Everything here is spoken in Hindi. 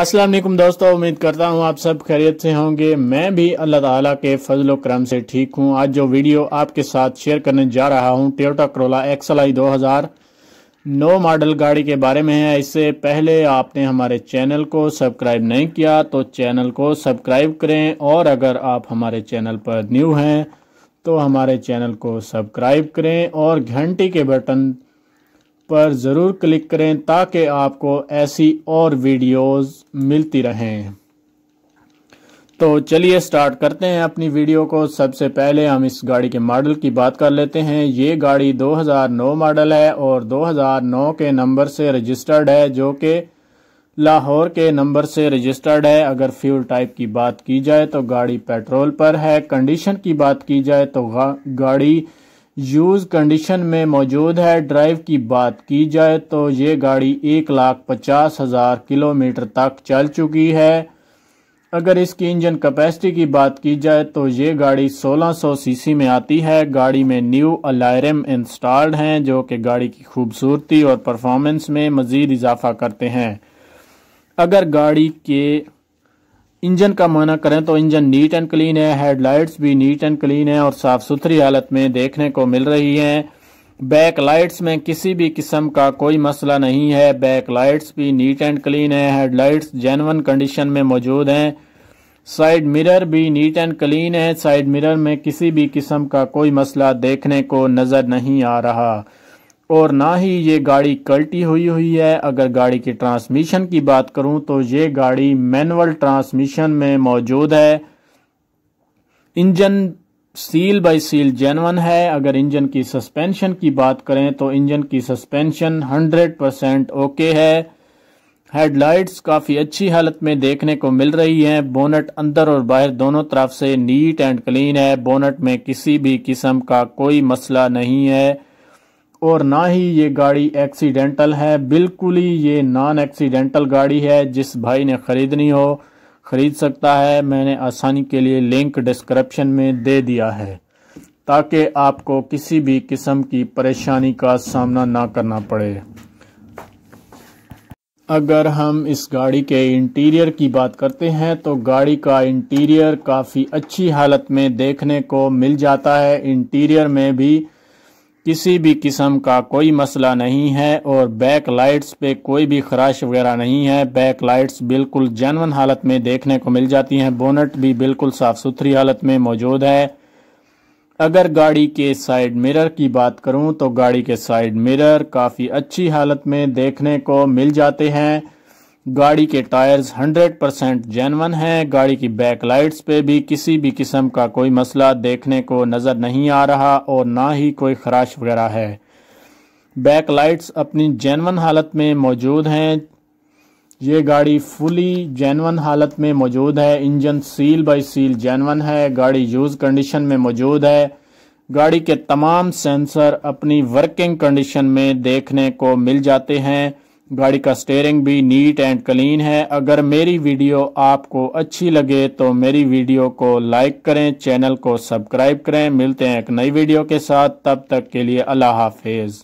असलम दोस्तों उम्मीद करता हूँ आप सब खैरियत से होंगे मैं भी अल्लाह ताला के फजल करम से ठीक हूँ आज जो वीडियो आपके साथ शेयर करने जा रहा हूँ टोयोटा करोला एक्सल आई दो हज़ार नो मॉडल गाड़ी के बारे में है इससे पहले आपने हमारे चैनल को सब्सक्राइब नहीं किया तो चैनल को सब्सक्राइब करें और अगर आप हमारे चैनल पर न्यू हैं तो हमारे चैनल को सब्सक्राइब करें और घंटी के बटन पर ज़रूर क्लिक करें ताकि आपको ऐसी और वीडियोस मिलती रहें तो चलिए स्टार्ट करते हैं अपनी वीडियो को सबसे पहले हम इस गाड़ी के मॉडल की बात कर लेते हैं ये गाड़ी 2009 मॉडल है और 2009 के नंबर से रजिस्टर्ड है जो कि लाहौर के नंबर से रजिस्टर्ड है अगर फ्यूल टाइप की बात की जाए तो गाड़ी पेट्रोल पर है कंडीशन की बात की जाए तो गाड़ी यूज़ कंडीशन में मौजूद है ड्राइव की बात की जाए तो ये गाड़ी एक लाख पचास हज़ार किलोमीटर तक चल चुकी है अगर इसकी इंजन कैपेसिटी की बात की जाए तो ये गाड़ी 1600 सीसी में आती है गाड़ी में न्यू अलायरम इंस्टॉल्ड हैं जो कि गाड़ी की खूबसूरती और परफॉर्मेंस में मज़ीद इजाफा करते हैं अगर गाड़ी के इंजन का माना करें तो इंजन नीट एंड क्लीन है हेडलाइट्स भी नीट एंड क्लीन है और साफ सुथरी हालत में देखने को मिल रही है बैक लाइट्स में किसी भी किस्म का कोई मसला नहीं है बैक लाइट्स भी नीट एंड क्लीन है हेडलाइट्स जेनवन कंडीशन में मौजूद हैं साइड मिरर भी नीट एंड क्लीन है साइड मिरर में किसी भी किस्म का कोई मसला देखने को नज़र नहीं आ रहा और ना ही ये गाड़ी कल्टी हुई हुई है अगर गाड़ी की ट्रांसमिशन की बात करूं तो ये गाड़ी मैनुअल ट्रांसमिशन में मौजूद है engine seal by seal genuine है अगर इंजन की सस्पेंशन की बात करें तो इंजन की सस्पेंशन 100 परसेंट ओके है हेडलाइट्स काफ़ी अच्छी हालत में देखने को मिल रही हैं बोनट अंदर और बाहर दोनों तरफ से नीट एंड क्लीन है बोनट में किसी भी किस्म का कोई मसला नहीं है और ना ही ये गाड़ी एक्सीडेंटल है बिल्कुल ही ये नॉन एक्सीडेंटल गाड़ी है जिस भाई ने ख़रीदनी हो ख़रीद सकता है मैंने आसानी के लिए लिंक डिस्क्रिप्शन में दे दिया है ताकि आपको किसी भी किस्म की परेशानी का सामना ना करना पड़े अगर हम इस गाड़ी के इंटीरियर की बात करते हैं तो गाड़ी का इंटीरियर काफ़ी अच्छी हालत में देखने को मिल जाता है इंटीरियर में भी किसी भी किस्म का कोई मसला नहीं है और बैक लाइट्स पे कोई भी खराश वगैरह नहीं है बैक लाइट्स बिल्कुल जानवन हालत में देखने को मिल जाती हैं बोनट भी बिल्कुल साफ़ सुथरी हालत में मौजूद है अगर गाड़ी के साइड मिरर की बात करूं तो गाड़ी के साइड मिरर काफ़ी अच्छी हालत में देखने को मिल जाते हैं गाड़ी के टायर्स 100% परसेंट जेनवन है गाड़ी की बैक लाइट्स पे भी किसी भी किस्म का कोई मसला देखने को नज़र नहीं आ रहा और ना ही कोई खराश वगैरह है बैक लाइट्स अपनी जेनवन हालत में मौजूद हैं ये गाड़ी फुली जेनवन हालत में मौजूद है engine seal by seal genuine है गाड़ी यूज़ कंडीशन में मौजूद है गाड़ी के तमाम सेंसर अपनी वर्किंग कंडीशन में देखने को मिल जाते हैं गाड़ी का स्टेयरिंग भी नीट एंड क्लीन है अगर मेरी वीडियो आपको अच्छी लगे तो मेरी वीडियो को लाइक करें चैनल को सब्सक्राइब करें मिलते हैं एक नई वीडियो के साथ तब तक के लिए अल्लाह हाफिज़